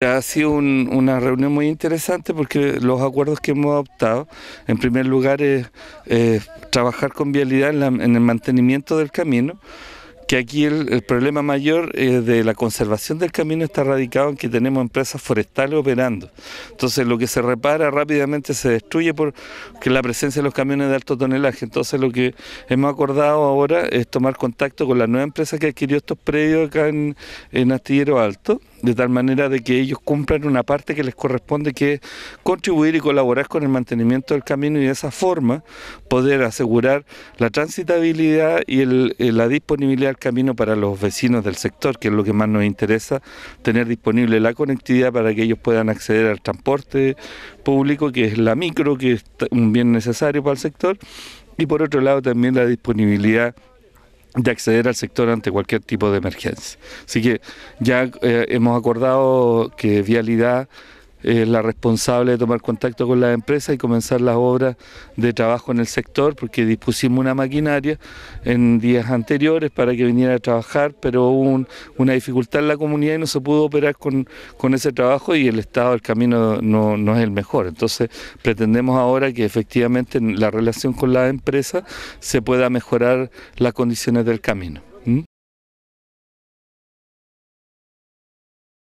Ha sido una reunión muy interesante porque los acuerdos que hemos adoptado, en primer lugar, es trabajar con vialidad en, el mantenimiento del camino, que aquí el, problema mayor eh, de la conservación del camino está radicado en que tenemos empresas forestales operando. Entonces lo que se repara rápidamente se destruye por la presencia de los camiones de alto tonelaje. Entonces lo que hemos acordado ahora es tomar contacto con la nueva empresa que adquirió estos predios acá en Astillero Alto de tal manera de que ellos cumplan una parte que les corresponde, que es contribuir y colaborar con el mantenimiento del camino y de esa forma poder asegurar la transitabilidad y eh, la disponibilidad del camino para los vecinos del sector, que es lo que más nos interesa, tener disponible la conectividad para que ellos puedan acceder al transporte público, que es la micro, que es un bien necesario para el sector, y por otro lado también la disponibilidad de acceder al sector ante cualquier tipo de emergencia. Así que ya eh, hemos acordado que Vialidad eh, la responsable de tomar contacto con la empresa y comenzar las obras de trabajo en el sector, porque dispusimos una maquinaria en días anteriores para que viniera a trabajar, pero hubo una dificultad en la comunidad y no se pudo operar con, ese trabajo y el estado del camino no, es el mejor. Entonces pretendemos ahora que efectivamente en la relación con la empresa se pueda mejorar las condiciones del camino. ¿Mm?